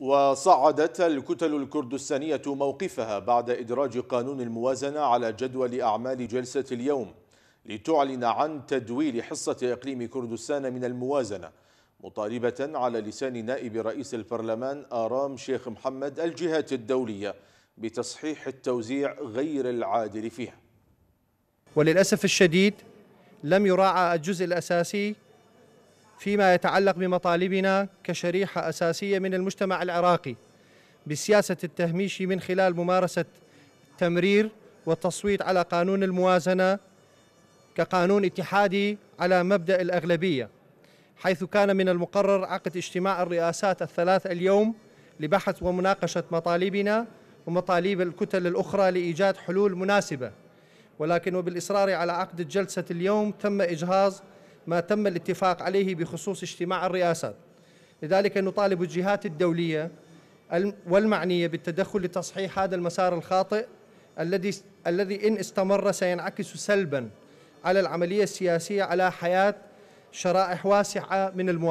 وصعدت الكتل الكردستانية موقفها بعد إدراج قانون الموازنة على جدول أعمال جلسة اليوم لتعلن عن تدويل حصة إقليم كردستان من الموازنة مطالبة على لسان نائب رئيس البرلمان آرام شيخ محمد الجهات الدولية بتصحيح التوزيع غير العادل فيها وللأسف الشديد لم يراعى الجزء الأساسي فيما يتعلق بمطالبنا كشريحة أساسية من المجتمع العراقي بسياسة التهميش من خلال ممارسة تمرير والتصويت على قانون الموازنة كقانون اتحادي على مبدأ الأغلبية حيث كان من المقرر عقد اجتماع الرئاسات الثلاث اليوم لبحث ومناقشة مطالبنا ومطالب الكتل الأخرى لإيجاد حلول مناسبة ولكن وبالإصرار على عقد الجلسة اليوم تم إجهاز ما تم الاتفاق عليه بخصوص اجتماع الرئاسات لذلك نطالب الجهات الدولية والمعنية بالتدخل لتصحيح هذا المسار الخاطئ الذي الذي إن استمر سينعكس سلبا على العملية السياسية على حياة شرائح واسعة من المواطنين